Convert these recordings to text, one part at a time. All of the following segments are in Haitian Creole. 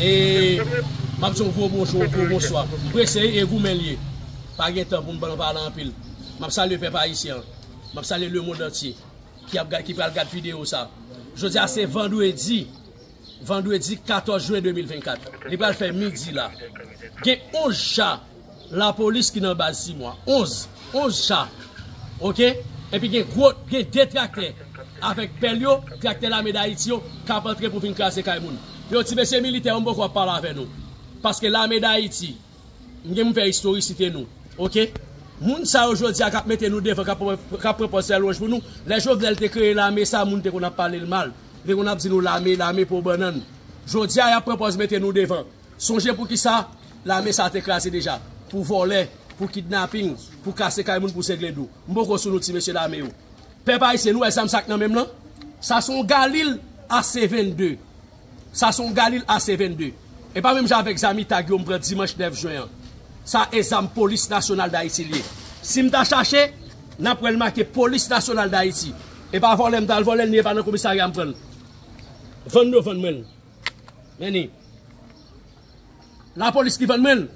E, map son vobo chou, vobo swa. Bweseye, e vou men liye. Pa gen ton, pou mba nan palan apil. Map sali pe pa isi an. Map sali le moun dati. Ki pral gade video sa. Jodi ase, vandou edi. Vandou edi, 14 Jouen 2024. Li pral fè midi la. Gen oz cha. La polis ki nan basi si mwa. Oz, oz cha. Ok? E pi gen detrakte. Afek pel yo, krakte lame da iti yo, kapatre pou fin krasi kay moun. Yo ti mesye militer, mbo kwa pala fe nou. Paske lame da iti, mge mfe historisite nou. Ok? Moun sa yo jodia kap mette nou devan, kap proposi elonj pou nou. Le jo vlel te kreye lame sa, moun te kon ap pale l mal. Le kon ap zin nou lame, lame pou banan. Jodia yap proposi mette nou devan. Sonje pou ki sa, lame sa te krasi deja. Pou vole, pou kidnapping, pou krasi kay moun pou segle dou. Mbo kwa sou nou ti mesye lame yo. Pepay se nou e zam sak nan mem lan... Sa son Galil AC-22... Sa son Galil AC-22... E pa mem jan vek zami tagi ou mpre... Dimansh 9 Juyen... Sa e zam polis nasyonal da iti liye... Si mta chache... Naprele make polis nasyonal da iti... E pa volem dal volem niye banan komisaryan pren... Venme ou venmen? Meni... La polis ki venmen?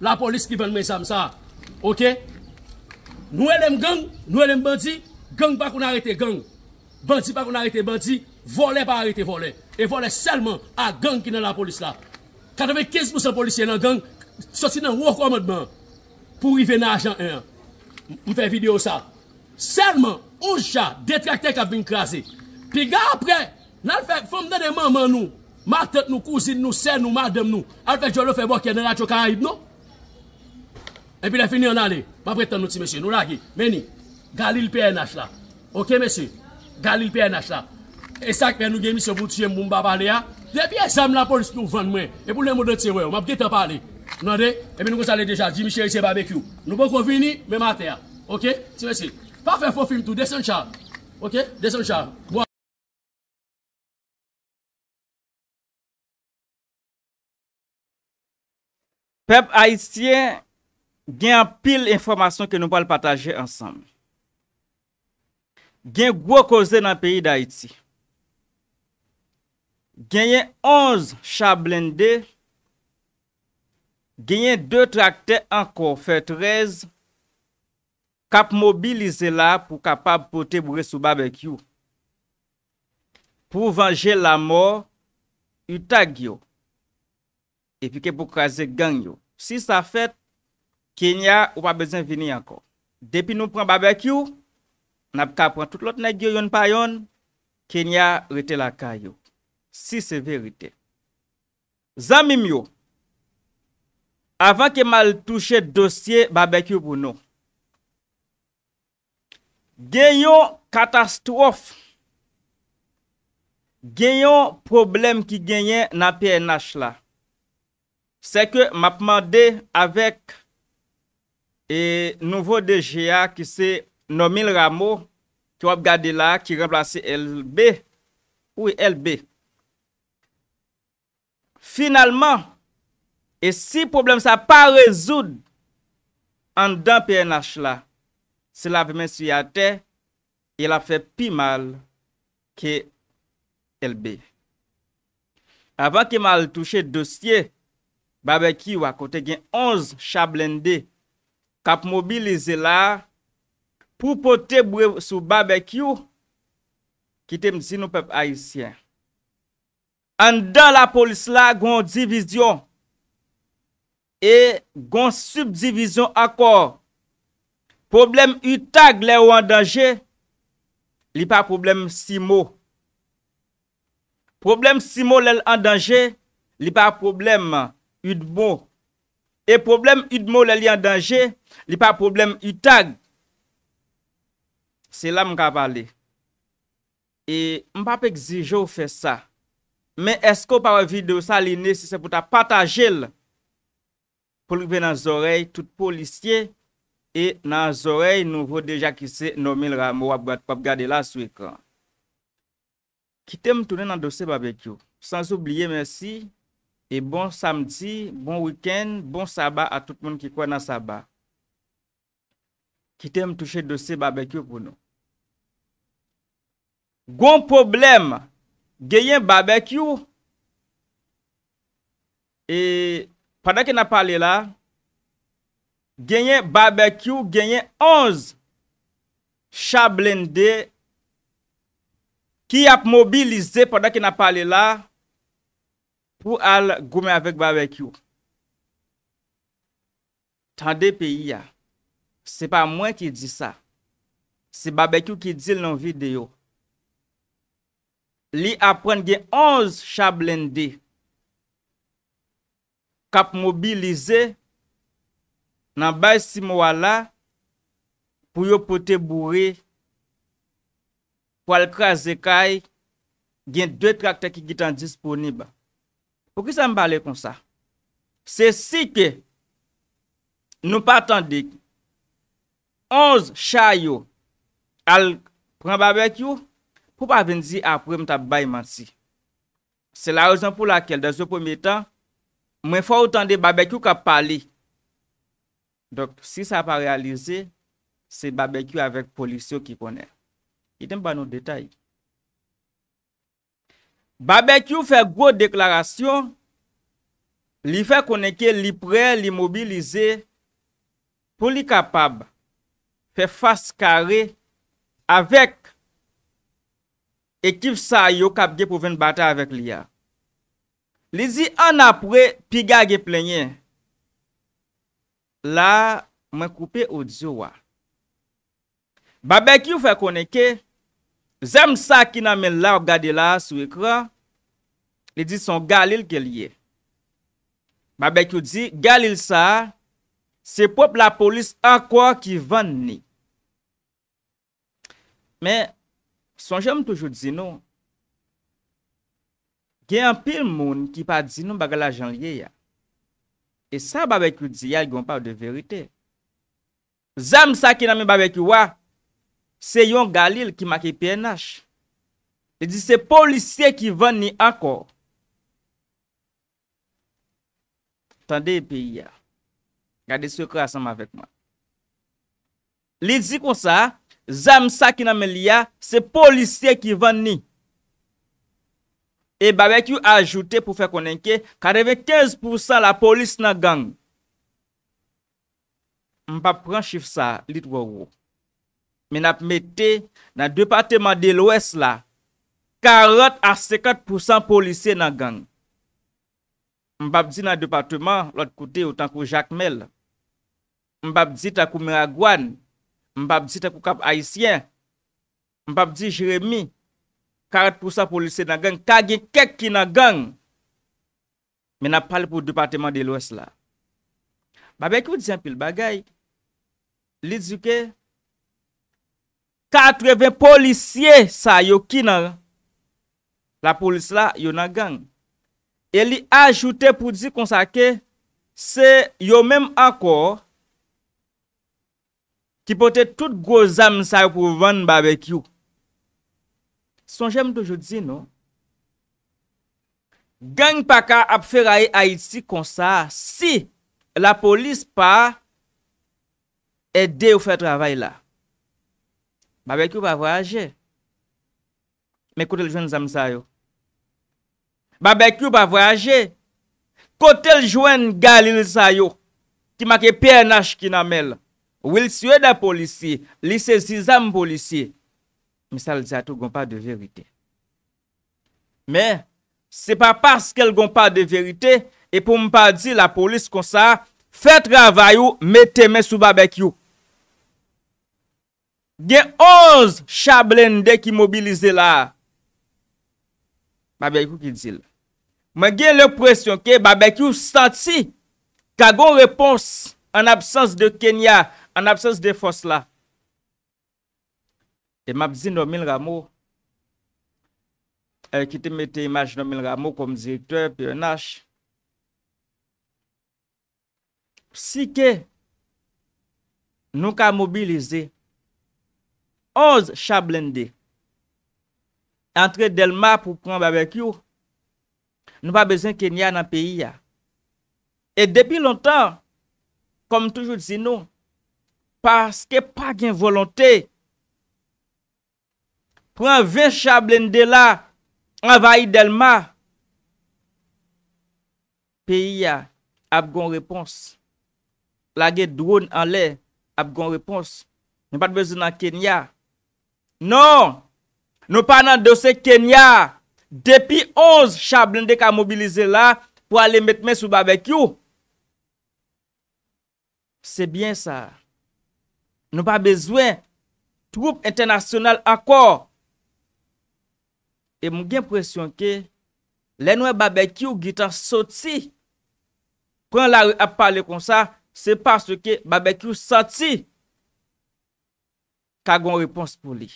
La polis ki venmen zam sa... Ok... Nou elem geng? Nou elem badi? Gang pa kon a rete gang. Bandi pa kon a rete bandi. Vole pa a rete vole. E vole selman a gang ki nan la polis la. Kato ve 15 mousan polisye nan gang. Soti nan wakwa madman. Pou rive nan a jantan. Pou fe video sa. Selman 11 chak detrakte kwa vin krasi. Pi ga apre. Nan al fek fom nan e maman nou. Matet nou, kouzin nou, sen nou, madem nou. Al fek jolo fe bwa ken nan la chokan a ibnou. E pi la fini an ale. Ma preten nou ti mesye. Nou la ki. Meni. Galil PNH la. Ok, mesi? Galil PNH la. E sak men nou gen mis yo vout siye mbou mbaba le ya. De piye sam la polis ki ouvan mwen. E pou le mou de tiwe. Mabge te parli. Nande, e men nou kon sali deja. Di miche yose barbekyou. Nou bon kon vini, me matè ya. Ok? Ti mese. Pa fè fò film tou. Desen chan. Ok? Desen chan. Bo. Pep haitien gen pil informasyon ke nou pal pataje ansam. gen gwo koze nan peyi d'Haiti, genyen onz chablende, genyen de trakte anko fet rez, kap mobilize la pou kapap pote bourre sou barbekyou, pou vange la mor, yu tag yo, epi ke pou kraze gang yo. Si sa fet, Kenya ou pa bezen vini anko. Depi nou pran barbekyou, Nap kapwa tout lot na gyo yon pa yon, kenya rete la ka yon. Si se verite. Zami myo, avan ke mal touche dosye, babek yo pou nou. Genyon katastrof, genyon problem ki genyen na PNH la. Se ke mapman de, avan e ke mal touche dosye, avan ke mal touche dosye, avan ke mal touche dosye, avan ke mal touche dosye, Nomil Ramo, ki wap gade la, ki remplase LB, ou e LB. Finalman, e si problem sa pa rezoud, an dan PNH la, se la vime suyate, e la fe pi mal, ke LB. Avan ki mal touche dosye, babè ki wakote gen 11 chablende, kap mobilize la, pou pote bou e sou barbekyou, ki tem zin nou pep ayisyen. An dan la polis la, gon divizyon, e gon subdivizyon akor. Problem utag le ou an danje, li pa problem simo. Problem simo le an danje, li pa problem utbo. E problem utbo le li an danje, li pa problem utag. Se la m ka pale. E m pa pek zi jo fe sa. Me esko pa wavide ou sa li ne si se pou ta patajel. Po loube nan zorey tout polisye. E nan zorey nouvo deja ki se nomil ra. M wap bat pap gade la sou ekran. Ki te m toune nan dosi babekyo. Sans oubliye mersi. E bon samdi, bon wikend, bon sabat a tout moun ki kwen nan sabat. Ki te m touche dosi babekyo pou nou. Gon problem, genyen barbekyou. E, padak en a pale la, genyen barbekyou, genyen onz chablende ki ap mobilize padak en a pale la pou al gome avik barbekyou. Tan de peyi ya, se pa mwen ki di sa, se barbekyou ki di loun videyo, li apren gen 11 chab lende kap mobilize nan bay simo wala pou yo pote bouri pou al kra zekay gen 2 trakte ki gitan disponiba. Pou ki sa mbale kon sa? Se si ke nou patandik 11 chay yo al pran babek yo, pou pa venzi apre mta bayman si. Se la rezon pou lakel, da zo pou metan, mwen fwa utan de babekyu ka pali. Dok, si sa pa realize, se babekyu avek polisyon ki konen. Yiten pa nou detay. Babekyu fe gro deklarasyon, li fe koneke, li pre, li mobilize, pou li kapab fe fas kare avek Ekif sa yo kap ge pou ven bata avèk li ya. Li di an apre piga ge plenye. La mwen koupe ou diwa. Babè ki ou fè koneke. Zem sa ki nan men la ou gade la sou ekra. Li di son galil ke li ye. Babè ki ou di galil sa. Se pop la polis akwa ki ven ni. Men. Sonje m toujou dzi nou. Gen yon pil moun ki pa dzi nou baga la janlye ya. E sa babekou dzi ya yon pa ou de verite. Zam sa ki nan mi babekou wa. Se yon galil ki maki PNH. E di se polisye ki veni ankor. Tande e pi ya. Gade sekre asan ma vek ma. Li di kon sa a. Zam sa ki nan men liya, se polisye ki ven ni. E babek yu ajoute pou fe konenke, kadeve 15% la polis nan gang. Mbap pranshif sa lit wawo. Men ap mette nan departement de l'O.S. la, 40 a 50% polisye nan gang. Mbap di nan departement, lot koute yo tankou Jacques Mel. Mbap di takou Meragouane. Mbap di te kou kap Aisyen. Mbap di Jeremie. Karat pou sa polisye nan gang. Kar gen kek ki nan gang. Men ap pale pou Departement de l'Ouest la. Mbap di ki pou disen pi l'bagay. Li di ki. Katreve polisye sa yo ki nan. La polis la yo nan gang. Eli ajoute pou di kon sa ki. Se yo men akor. Ki pote tout gwo zamsay pou vwenn barbekyou. Son jem dojoudzi nou. Gang paka ap fera e a iti konsa. Si la polis pa. Ede ou fwe travay la. Barbekyou ba voyaje. Me kote ljwen zamsay yo. Barbekyou ba voyaje. Kote ljwen galil zamsay yo. Ki make PNH ki namel. Ou il siwè da polisi, li se zizam polisi, mi sa li zato goun pa de verite. Me, se pa paske l goun pa de verite, e pou m pa di la polis kon sa, fè travayou, mette men sou babekyou. Gen 11 chablende ki mobilize la. Babekyou ki zil. Men gen le presyon ke babekyou santi ka goun repons an absans de Kenya An absens de fos la. Euh, e map zin nomil ramo. E kite mette imaj nomil ramo kom zirekteur pi renache. Si ke nou ka mobilize, oz chablende. Entre del ma pou pranbe avek yo. Nou pa bezan kenya nan peyi ya. E depi lontan, kom toujou zin nou, Paske pa gen volonté. Pwen ve chablende la, anvayi delma. Piy ya, ap gon repons. La gen droun an le, ap gon repons. Nè pat bezou nan Kenya. Non! Nou pa nan dosè Kenya, depi onz chablende ka mobilize la, pou ale met men sou ba vek yo. Se bien sa. Nou pa bezwen troupe internasyonal akor. E moun gen presyon ke le nou e babekyou gita soti. Kon la a pale kon sa, se paske babekyou soti. Kagon repons pou li.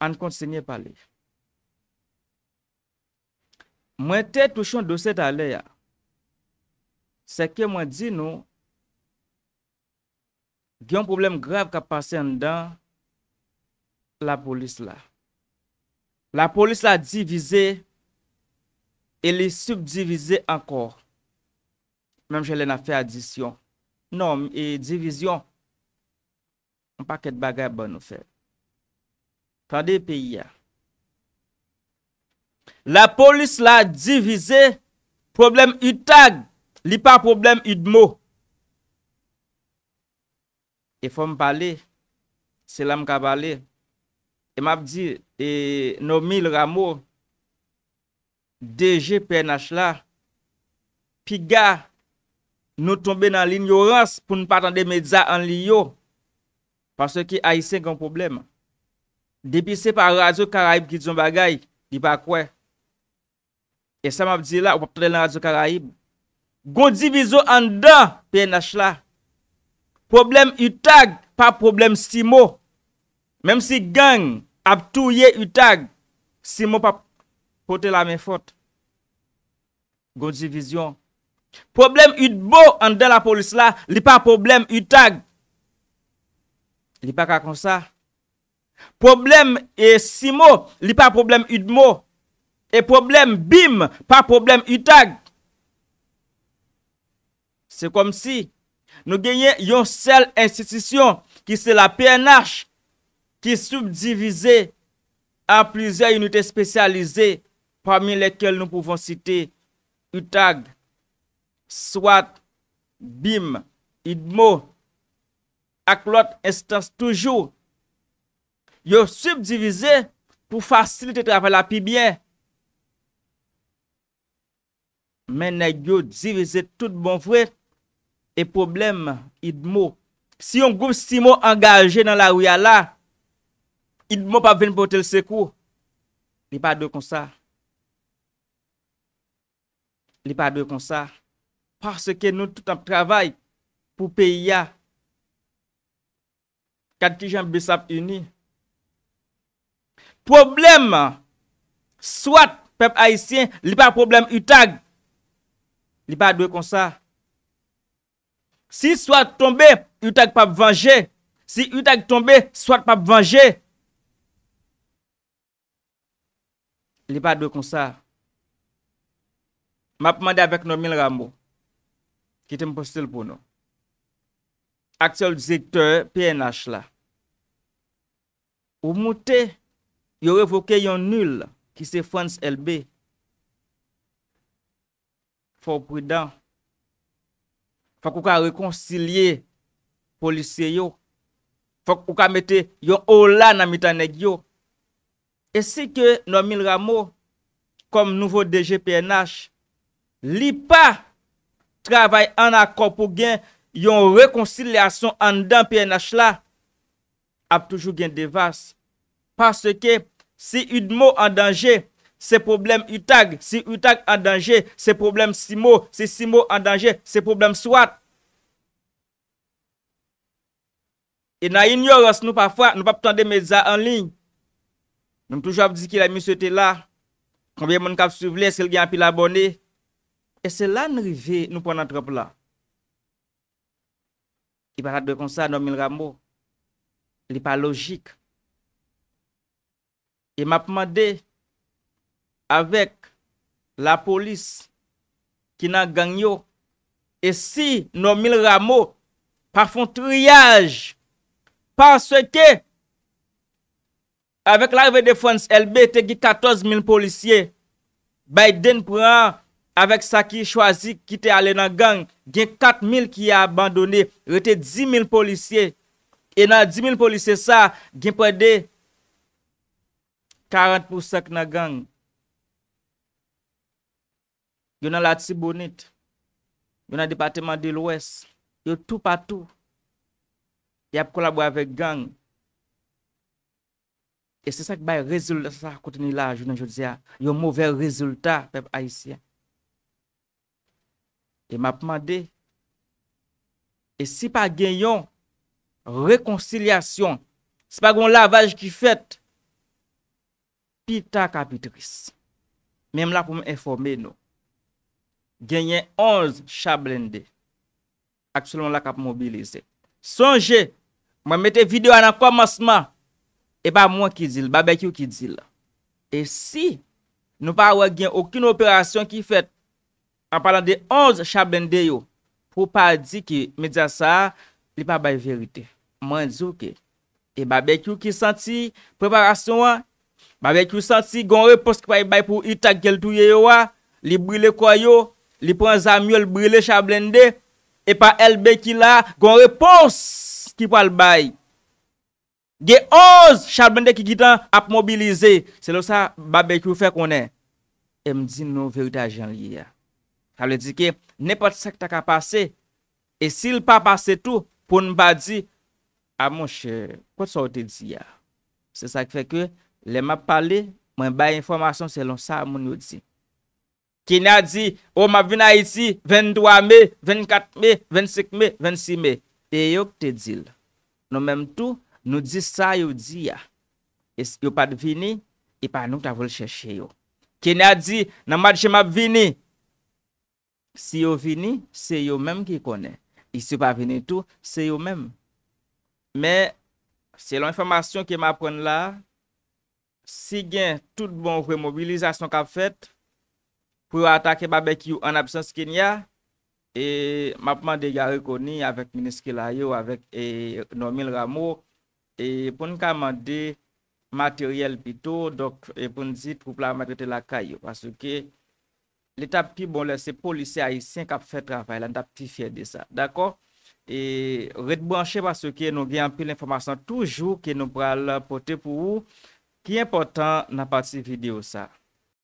An kont se nye pale. Mwen te touchon doset ale ya. Se ke mwen di nou Gye yon problem grave ka pase yon dan, la polis la. La polis la divize, e li subdivize ankor. Mem jelena fe adisyon. Non, e divizyon. An pa ket bagay ban nou fe. Kande pe yon? La polis la divize, problem yon tag. Li pa problem yon dmo. E fòm pale, selam kabale, e map di, e nou mil ramo, DG PNH la, pi ga nou tombe nan l'ignorans pou nou patande medza an li yo, panse ki AY5 an problem, depise pa radyo Karaib ki di zon bagay, di pa kwe, e sa map di la, wap tre lan radyo Karaib, go divizo an da PNH la, Problem Utag, pa problem Simo. Mem si gang ab touye Utag, Simo pa pote la men fote. Godji vizyon. Problem Utbo ande la polis la, li pa problem Utag. Li pa ka kon sa. Problem e Simo, li pa problem Utbo. E problem Bim, pa problem Utag. Se kom si... Nou genyen yon sel institisyon ki se la PNH ki subdivize an plizè unitè spesyalize pwami lekel nou pouvan site UTAG, SWAT, BIM, IDMO ak lot instans toujou. Yo subdivize pou fasilite te aval api byen. Menè yo divize tout bon vwè E problem, idmo, si yon goup simo angaje nan la ouya la, idmo pa ven pou tel sekou, li pa de kon sa. Li pa de kon sa. Parse ke nou toutan trabay pou peyi ya. Katijan besap uni. Problem, swat pep haisyen, li pa problem utag. Li pa de kon sa. Si sou a tombe, yu tak pa vange. Si yu tak tombe, sou a pap vange. Li pa do kon sa. Ma pwande avek nou mil ramou. Ki tem postel pou nou. Aksel zekteur PNH la. Ou moute, yu revoke yon nul ki se France LB. Fou pridan. Fak ou ka rekonciliye polisye yo. Fak ou ka mette yon ou la nan mitanek yo. E se ke nan mil ramo, kom nouvo DG PNH, li pa travay an akor pou gen yon rekonciliyasyon an dan PNH la, ap toujou gen devas. Paske se yon mou an danje, Se problem Utag, se Utag an danje, se problem Simo, se Simo an danje, se problem Swat. E nan inyoros nou pa fwa, nou pa ptande meza an ling. Nou m toujou ap dizi ki la miso ete la. Konbyen moun kap suvle, sel gen api la abone. E se lan rive nou ponan trop la. E pa rade kon sa nan mil ramo. E li pa logik. E mapman de... avèk la polis ki nan gangyo, e si nou mil ramo pa fon triyaj, pa se ke avèk l'arve de Frans LB te ki 14 mil polisye, bay den pran avèk sa ki chwazi ki te ale nan gang, gen 4 mil ki abandoni rete 10 mil polisye, e nan 10 mil polisye sa gen pre de 40% nan gang, yon an latsi bonit, yon an departement del ouest, yon tou patou, yon ap kolabo ave gang, e se sak bay rezultat, sa konteni la, yon mouvel rezultat pep Aisyen. E mapman de, e si pa genyon, rekonsilyasyon, si pa gwen lavaj ki fet, pita kapitris. Mem la pou m informe nou, genyen onz chablende. Aksyonon lak ap mobilize. Sonje, mwen mette video anan komasman, e pa mwen ki zil, babek yo ki zil. E si, nou pa wagen okine operasyon ki fet, an palan de onz chablende yo, pou pa di ki, medya sa, li pa bay verite. Mwen di yo ki, e babek yo ki santi preparasyon an, babek yo santi gon repos ki pa bay pou itak gel touye yo an, li brile kwayo, Li pou an zamyol brile chablende, e pa elbe ki la, kon repons ki pou albay. Ge oz chablende ki gitan ap mobilize. Se lo sa, ba bekou fe konen. E mdi nou verita janlye ya. Sa le di ke, nepot sek tak a pase, e si l pa pase tou, pou nba di, a monshe, kwa te sa wote di ya? Se sa ki fe ke, le map pale, mwen bay informasyon se lon sa moun yo di. Ki ni a di, o ma vina isi 23 me, 24 me, 25 me, 26 me. E yo te dil. Non menm tou, nou di sa yo di ya. Es yo pa di vini, e pa nou ta vol chèche yo. Ki ni a di, nan ma di chè ma vini. Si yo vini, se yo menm ki konen. Si yo pa vini tou, se yo menm. Men, se l'informasyon ki ma pren la, si gen tout bon remobilizasyon ka fet, pou yo atake babek yo an absons ki ni ya, e mapman de ya rekoni avèk miniske la yo avèk e nomil ramo, e pou nou kamande materyel pito, dok e pou nou zi troupla amatrete la kay yo, paswè ke l'etap ti bon lè se polisè ayisyen kap fè trafay, lè an tap ti fè de sa, d'akon? E redbwanshe paswè ke nou gen apil informasyon toujou ke nou pral pote pou ou, ki important nan patsi video sa?